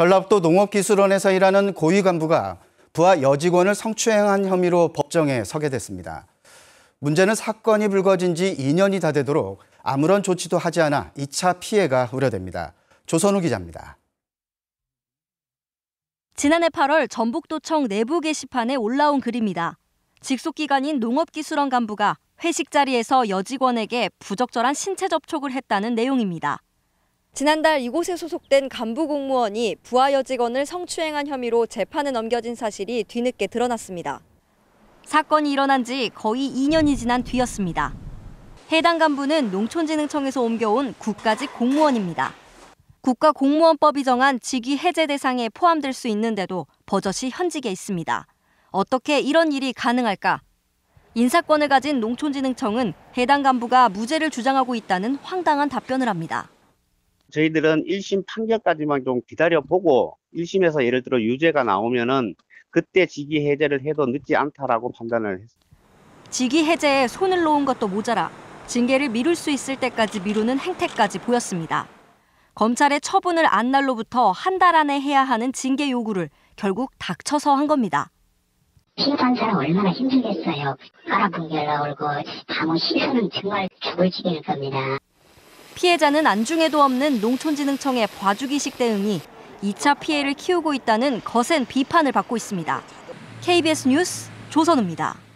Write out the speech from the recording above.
전라북도 농업기술원에서 일하는 고위 간부가 부하 여직원을 성추행한 혐의로 법정에 서게 됐습니다. 문제는 사건이 불거진 지 2년이 다 되도록 아무런 조치도 하지 않아 2차 피해가 우려됩니다. 조선우 기자입니다. 지난해 8월 전북도청 내부 게시판에 올라온 글입니다. 직속기관인 농업기술원 간부가 회식 자리에서 여직원에게 부적절한 신체 접촉을 했다는 내용입니다. 지난달 이곳에 소속된 간부 공무원이 부하 여직원을 성추행한 혐의로 재판에 넘겨진 사실이 뒤늦게 드러났습니다. 사건이 일어난 지 거의 2년이 지난 뒤였습니다. 해당 간부는 농촌진흥청에서 옮겨온 국가직 공무원입니다. 국가공무원법이 정한 직위 해제 대상에 포함될 수 있는데도 버젓이 현직에 있습니다. 어떻게 이런 일이 가능할까? 인사권을 가진 농촌진흥청은 해당 간부가 무죄를 주장하고 있다는 황당한 답변을 합니다. 저희들은 1심 판결까지만 좀 기다려보고 1심에서 예를 들어 유죄가 나오면은 그때 직위 해제를 해도 늦지 않다라고 판단을 했습니다. 직위 해제에 손을 놓은 것도 모자라 징계를 미룰 수 있을 때까지 미루는 행태까지 보였습니다. 검찰의 처분을 안 날로부터 한 달 안에 해야 하는 징계 요구를 결국 닥쳐서 한 겁니다. 심판사가 얼마나 힘들겠어요. 까라 붕괴 나올고 밤은 시선은 정말 죽을 지길 겁니다. 피해자는 안중에도 없는 농촌진흥청의 봐주기식 대응이 2차 피해를 키우고 있다는 거센 비판을 받고 있습니다. KBS 뉴스 조선우입니다.